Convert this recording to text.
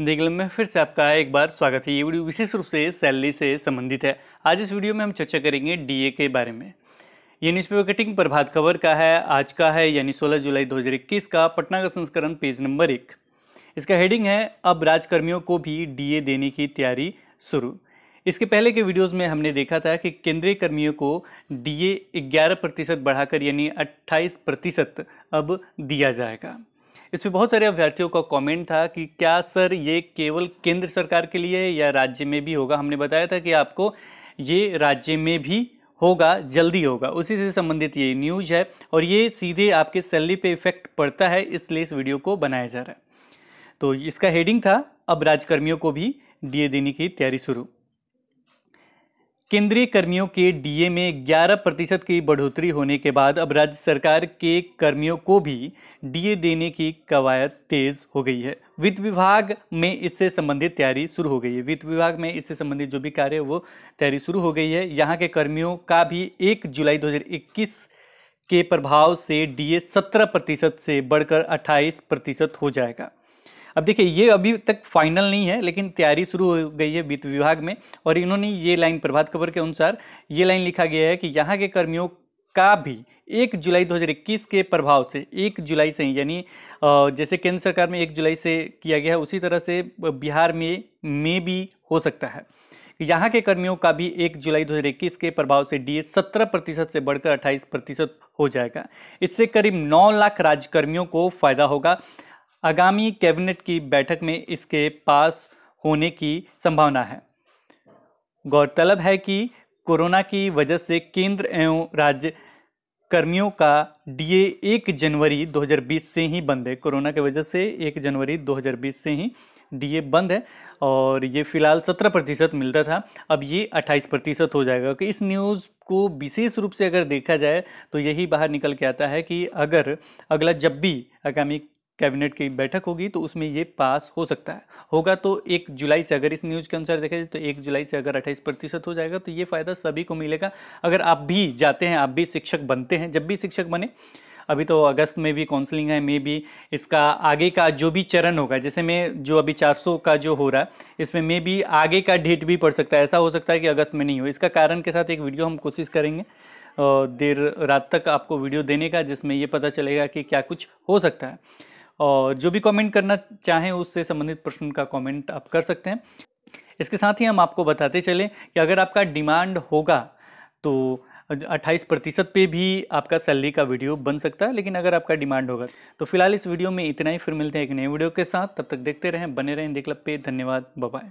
हिंदी में फिर से आपका एक बार स्वागत है ये वीडियो विशेष रूप से सैलरी से संबंधित है आज इस वीडियो में हम चर्चा करेंगे डीए के बारे में ये न्यूज़पेपर कटिंग प्रभात खबर का है आज का है यानी 16 जुलाई 2021 का पटना का संस्करण पेज नंबर एक इसका हेडिंग है अब राजकर्मियों को भी डीए देने की तैयारी शुरू इसके पहले के वीडियोस में हमने देखा था कि केंद्रीय कर्मियों को डीए 11 प्रतिशत बढ़ाकर यानी 28 प्रतिशत अब दिया जाएगा इसमें बहुत सारे अभ्यर्थियों का कमेंट था कि क्या सर ये केवल केंद्र सरकार के लिए या राज्य में भी होगा हमने बताया था कि आपको ये राज्य में भी होगा जल्दी होगा उसी से संबंधित ये न्यूज है और ये सीधे आपके सैलरी पे इफेक्ट पड़ता है इसलिए इस वीडियो को बनाया जा रहा है तो इसका हेडिंग था अब राजकर्मियों को भी दिए देने की तैयारी शुरू केंद्रीय कर्मियों के डीए में 11 प्रतिशत की बढ़ोतरी होने के बाद अब राज्य सरकार के कर्मियों को भी डीए देने की कवायद तेज हो गई है वित्त विभाग में इससे संबंधित तैयारी शुरू हो गई है वित्त विभाग में इससे संबंधित जो भी कार्य है वो तैयारी शुरू हो गई है यहाँ के कर्मियों का भी एक जुलाई 2021 के प्रभाव से डीए 17 प्रतिशत से बढ़कर 28 प्रतिशत हो जाएगा अब देखिए ये अभी तक फाइनल नहीं है लेकिन तैयारी शुरू हो गई है वित्त विभाग में और इन्होंने ये लाइन प्रभात खबर के अनुसार ये लाइन लिखा गया है कि यहाँ के कर्मियों का भी एक जुलाई 2021 के प्रभाव से एक जुलाई से यानी जैसे केंद्र सरकार में एक जुलाई से किया गया है उसी तरह से बिहार में में भी हो सकता है यहाँ के कर्मियों का भी एक जुलाई 2021 के प्रभाव से डीए 17 प्रतिशत से बढ़कर 28 प्रतिशत हो जाएगा इससे करीब 9 लाख राज्यकर्मियों को फायदा होगा आगामी कैबिनेट की बैठक में इसके पास होने की संभावना है गौरतलब है कि कोरोना की वजह से केंद्र एवं राज्य कर्मियों का डीए एक जनवरी 2020 से ही बंद है कोरोना की वजह से एक जनवरी 2020 से ही डीए बंद है और ये फिलहाल 17 प्रतिशत मिलता था अब ये 28 प्रतिशत हो जाएगा कि इस न्यूज़ को विशेष रूप से अगर देखा जाए तो यही बाहर निकल के आता है कि अगर अगला जब भी आगामी कैबिनेट की बैठक होगी तो उसमें ये पास हो सकता है होगा तो एक जुलाई से अगर इस न्यूज़ के अनुसार देखा जाए तो एक जुलाई से अगर अट्ठाईस प्रतिशत हो जाएगा तो ये फ़ायदा सभी को मिलेगा अगर आप भी जाते हैं आप भी शिक्षक बनते हैं जब भी शिक्षक बने अभी तो अगस्त में भी काउंसलिंग है मे भी इसका आगे का जो भी चरण होगा जैसे मैं जो अभी 400 का जो हो रहा है इसमें मे भी आगे का डेट भी पड़ सकता है ऐसा हो सकता है कि अगस्त में नहीं हो इसका कारण के साथ एक वीडियो हम कोशिश करेंगे देर रात तक आपको वीडियो देने का जिसमें ये पता चलेगा कि क्या कुछ हो सकता है और जो भी कमेंट करना चाहें उससे संबंधित प्रश्न का कमेंट आप कर सकते हैं इसके साथ ही हम आपको बताते चलें कि अगर आपका डिमांड होगा तो 28 प्रतिशत पे भी आपका सैलरी का वीडियो बन सकता है लेकिन अगर आपका डिमांड होगा तो फिलहाल इस वीडियो में इतना ही फिर मिलते हैं एक नए वीडियो के साथ तब तक देखते रहें बने रहें देख पे धन्यवाद बाय